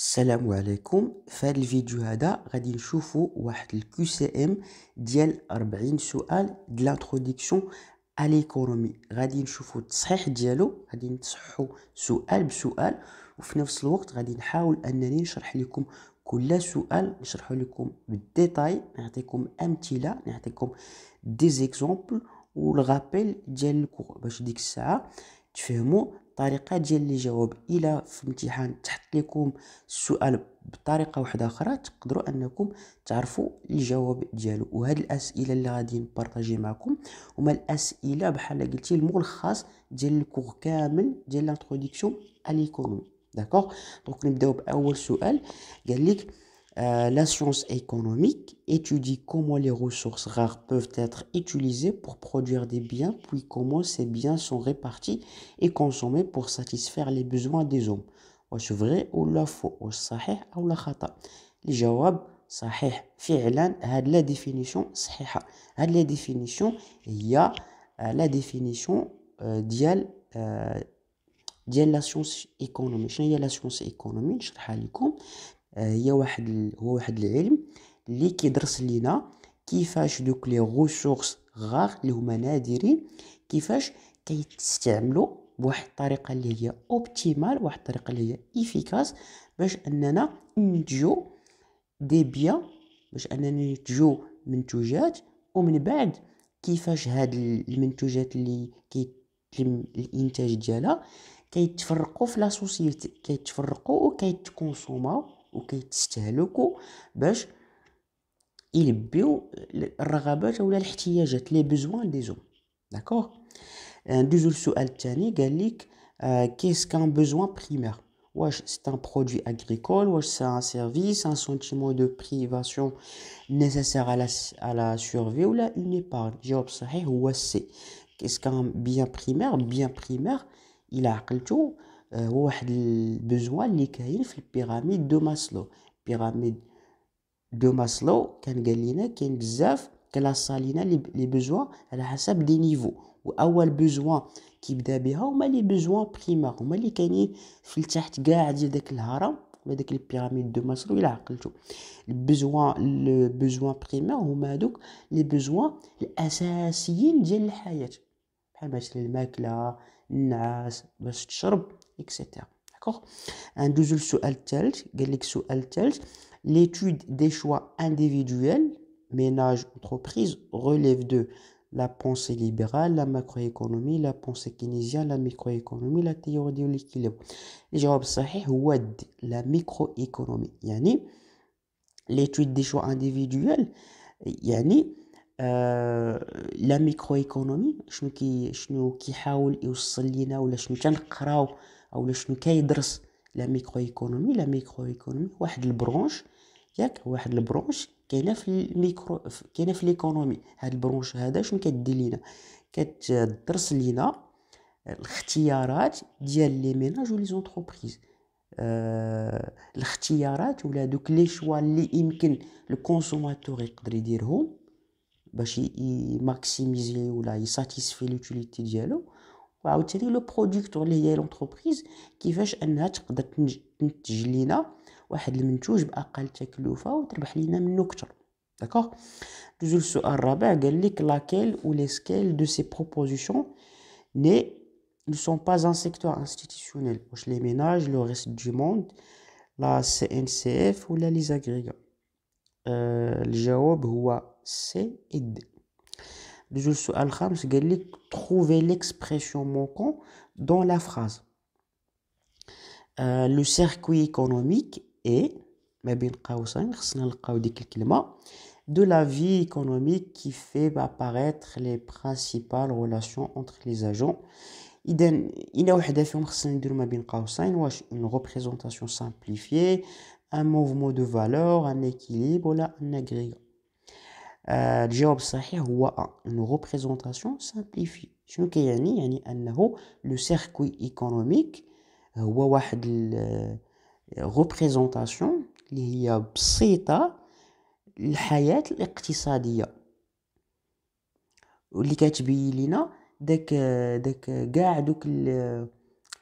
السلام عليكم في هذا الفيديو هذا غادي نشوفوا واحد الكيو سي ام ديال 40 سؤال ديال لانتروديكسيون ا ليكونومي غادي نشوفوا التصحيح ديالو غادي نصححوا سؤال بسؤال وفي نفس الوقت غادي نحاول انني نشرح لكم كل سؤال نشرحه لكم بالديتاي نعطيكم امثله نعطيكم دي زيكزامبل والغابيل ديال الكور باش ديك الساعه تفهموا الطريقه ديال الجواب الى في امتحان تحط لكم السؤال بطريقه واحده اخرى تقدروا انكم تعرفوا الجواب ديالو وهاد الاسئله اللي غادي نبارطاجي معكم هما الاسئله بحال قلتي الملخص ديال الكور كامل ديال لانتروديكسيون ليكونومي داكوغ دونك نبداو باول سؤال قال لك Euh, la science économique étudie comment les ressources rares peuvent être utilisées pour produire des biens, puis comment ces biens sont répartis et consommés pour satisfaire les besoins des hommes. ou ou ولا ou واش صحيح la خطا La صحيح فعلا هاد définition ديفينيسيون la la définition ديفينيسيون la définition euh, la euh, la science économique. سيونس ايكونومي la science économique. économique, vais vous لكم هي واحد هو واحد العلم اللي كيدرس لينا كيفاش دوك لي غوسورس غار اللي هما نادرين كيفاش كيتستعملوا بواحد الطريقه اللي هي اوبتيمال واحد الطريقه اللي هي ايفيكاس باش اننا ننتجو دي بيان باش اننا ننتجو منتوجات ومن بعد كيفاش هاد المنتوجات اللي كيتم الانتاج ديالها كيتفرقوا في لا سوسيتي كيتفرقوا وكيتكونسوموا Ou qui est le plus important, il est le plus le plus les besoins des hommes. D'accord Dans le cas de la question, il y a un euh, besoin primaire. C'est un produit agricole, un service, un sentiment de privation nécessaire à la survie. Il n'y a pas de job. Qu'est-ce qu'un bien primaire Le bien primaire, il a appelé tout. آه، هو واحد البيزوان اللي كاين في البيراميد دو ماسلو بيراميد دو ماسلو كان قال لنا كاين بزاف كلاصا لينا لي بيزوان على حسب دي نيفو واول بيزوان كيبدا بها هما لي بيزوان بريمير هما اللي كاينين في التحت كاع ديال داك الهرم ولا داك البيراميد دو ماسلو الى عقلتو لو بيزوان بريمير هما هادوك لي بيزوان الاساسيين ديال الحياه بحال مثلا الماكله النعاس باش تشرب etc. D'accord L'étude des choix individuels, ménage, entreprise, relève de la pensée libérale, la macroéconomie, la pensée keynésienne, la microéconomie, la théorie de l'équilibre. الجواب الصحيح هو la microéconomie. l'étude des choix individuels, يعني je لا ميكرو ايكونومي او شنو كيدرس لا ميكرو ايكونومي لا ميكرو ايكونومي واحد البرونش ياك واحد البرونش كاينه في الميكرو كاينه في ليكونومي هاد البرونش هذا شنو كدير لينا كتدرس لينا الاختيارات ديال لي ميناج ولي زونتربريز آه الاختيارات ولا دوك لي شوا اللي يمكن الكونسوماتور يقدر يديرهم باش يماكسيميزي ولا يساتيسفي لوتيليتي ديالو وعاوتاني لو برودكتور اللي هي لونتربريز كيفاش انها تقدر تنتج لينا واحد المنتوج باقل تكلفه وتربح لينا منه اكثر داكوغ دوزو السؤال الرابع قال لك لاكيل ou les scales de ces propositions ne sont pas un secteur institutionnel واش les ménages le reste du monde لا CNCF ولا les agrégats الجواب euh, هو سي إد Le suis al trouver l'expression manquant dans la phrase. Euh, le circuit économique est de la vie économique qui fait apparaître les principales relations entre les agents. Une représentation simplifiée, un mouvement de valeur, un équilibre, un agrégat. آه، الجواب الصحيح هو أ أنه ريبريزونطاسيون سامبليفي شنو كيعني كي يعني أنه لو سيركوي ايكونوميك هو واحد ريبريزونطاسيون آه، اللي هي بسيطة للحياة الاقتصادية واللي كتبين لينا داك آه، داك كاع دوك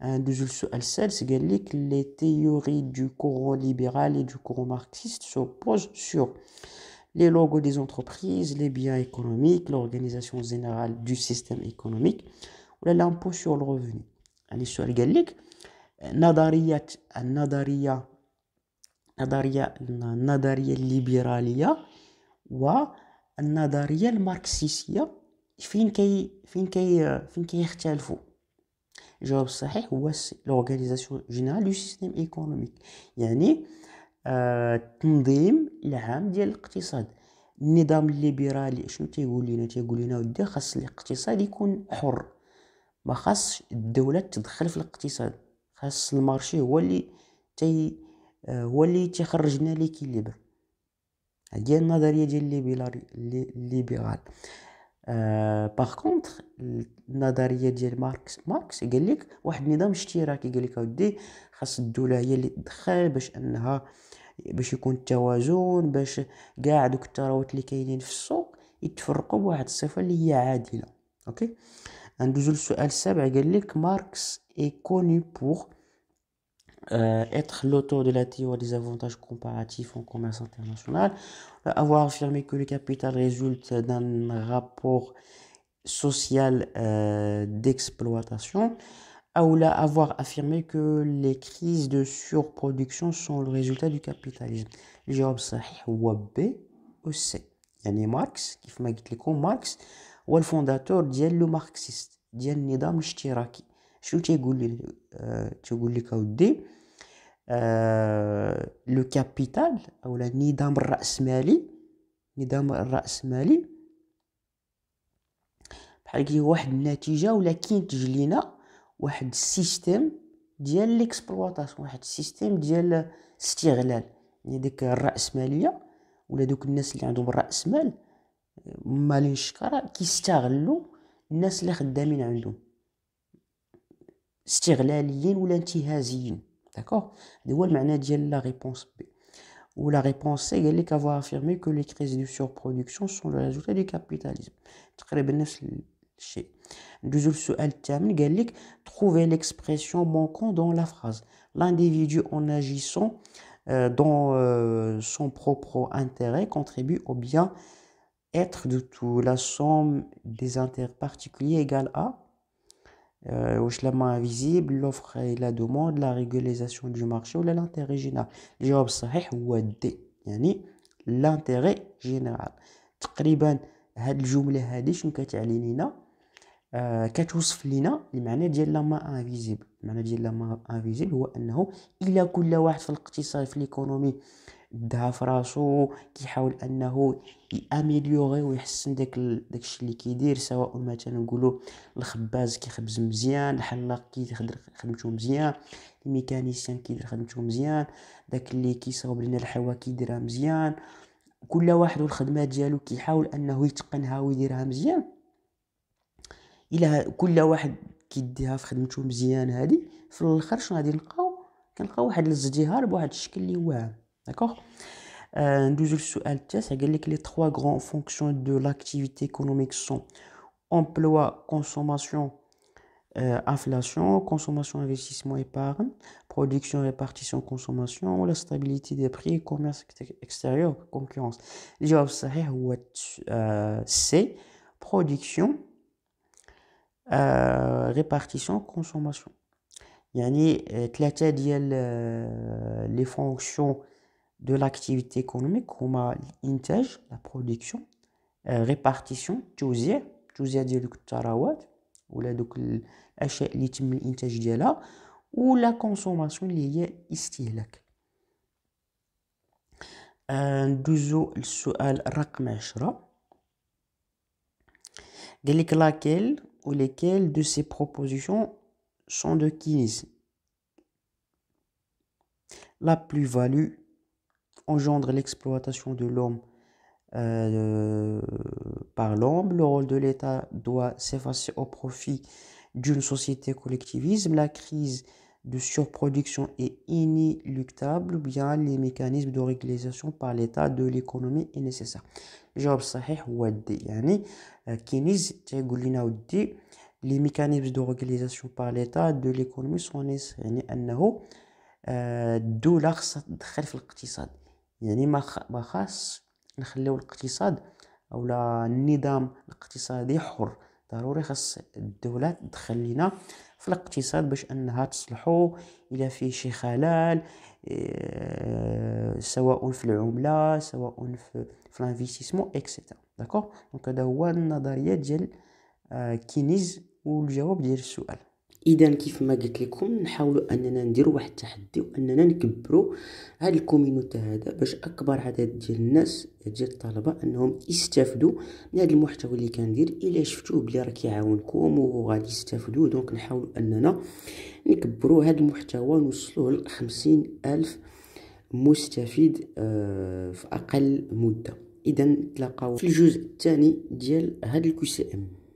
Un hein, deuxième sujet, c'est que les théories du courant libéral et du courant marxiste s'opposent sur les logos des entreprises, les biens économiques, l'organisation générale du système économique ou l'impôt sur le revenu. Un sujet gallique, nadaria, nadaria, nadaria, nadaria libéralia ou nadaria marxistia. فين كي فين كي فين الجواب الصحيح هو لورغانيزاسيون جينيرال دو سيستيم ايكونوميك يعني التنظيم آه، العام ديال الاقتصاد النظام الليبرالي شنو تيقول لنا تيقول لنا ودي خاص الاقتصاد يكون حر ما خاصش الدوله تدخل في الاقتصاد خاص المارشي هو اللي تي آه، هو اللي تيخرج لنا ليكيليبر هذه النظريه ديال الليبرال باغ كونطخ النظريه ديال ماركس ماركس قال لك واحد النظام اشتراكي قال لك اودي خاص الدوله هي اللي تدخل باش انها باش يكون التوازن باش كاع دوك الثروات اللي كاينين في السوق يتفرقوا بواحد الصفه اللي هي عادله اوكي ندوزو للسؤال السابع قال لك ماركس اي كوني بور Euh, être l'auteur de la théorie des avantages comparatifs en commerce international, avoir affirmé que le capital résulte d'un rapport social euh, d'exploitation, ou avoir affirmé que les crises de surproduction sont le résultat du capitalisme. job صحيح هو B ou C. fait ماركس كيف ما قلت لكم ماركس هو الفونداتور ديال لو le ديال النظام الاشتراكي شنو تيقول تيقول لك اودي آه، لو كابيتال او النظام الراسمالي نظام الراسمالي بحال كي واحد النتيجه ولا كينتج لينا واحد السيستيم ديال ليكسبلواتاسيون واحد السيستيم ديال الاستغلال يعني ديك الراسماليه ولا دوك الناس اللي عندهم راس مال مالين شكرا كيستغلوا الناس اللي خدامين عندهم استغلاليين ولا انتهازيين D'accord C'est la réponse B. Ou la réponse C, elle est qu'avoir affirmé que les crises de surproduction sont le résultat du capitalisme. Très bien, c'est le سؤال trouver l'expression manquante dans la phrase l'individu en agissant euh, dans euh, son propre intérêt contribue au bien être de tout la somme des intérêts particuliers égale à واش فيزيبل لوفر اي لا دوموند لا ريغوليزاسيون دو مارشي ولا لانتيغي جينيرال الجواب الصحيح هو دي يعني لانتيغي جينيرال تقريبا هاد الجمله هادي شنو كتعني لينا آه كتوصف لينا المعنى ديال لاما انفيزيبل المعنى ديال لاما انفيزيبل هو انه الى كل واحد في الاقتصاد في ليكونومي داها في راسو كيحاول انه ياميليوري ويحسن داك داكشي اللي كيدير سواء مثلا نقولوا الخباز كيخبز مزيان الحلاق كيدير خدمته مزيان الميكانيسيان كيدير خدمته مزيان داك اللي كيصاوب لنا الحوا كيديرها مزيان كل واحد والخدمه ديالو كيحاول انه يتقنها ويديرها مزيان الا كل واحد كيديها في خدمته مزيان هذه في الاخر شنو غادي نلقاو كنلقاو واحد الازدهار بواحد الشكل اللي واعر D'accord euh, les trois grandes fonctions de l'activité économique sont emploi, consommation, euh, inflation, consommation, investissement, épargne, production, répartition, consommation, la stabilité des prix, commerce extérieur, concurrence. c'est euh, production, répartition, consommation. Il y a les fonctions de l'activité économique, comme l'intège, la production, euh, répartition, توزيع توزيع ديال الثروات ولا دوك الاشياء اللي ou lesquelles de ces propositions sont de 15 La plus-value engendre l'exploitation de l'homme euh, par l'homme. Le rôle de l'État doit s'effacer au profit d'une société collectivisme. La crise de surproduction est inéluctable, bien les mécanismes de régulation par l'État de l'économie est nécessaire. Job صحيح هو دي يعني كينيز تيقول mécanismes ودي لي ميكانيزم دو de بار sont دو سونيس يعني l'économie. يعني ما ما خاص نخليو الاقتصاد او النظام الاقتصادي حر ضروري خاص الدولة تدخل لنا في الاقتصاد باش انها تصلحو الى فيه شي خلل آه، سواء في العملة سواء في في لانفيستيسمون اكسيتا داكور دونك هذا هو النظريه ديال آه، كينيز والجواب ديال السؤال اذا كيف ما قلت لكم نحاولوا اننا نديروا واحد التحدي واننا نكبروا هذا الكومينوتا هذا باش اكبر عدد ديال الناس ديال الطلبه انهم يستافدوا من هذا المحتوى اللي كندير الا شفتوه بلي راه كيعاونكم وغادي يستافدوا دونك نحاولوا اننا نكبروا هذا المحتوى نوصلوه ل الف مستفيد آه، في اقل مده اذا نتلاقاو في الجزء الثاني ديال هذا الكو سي ام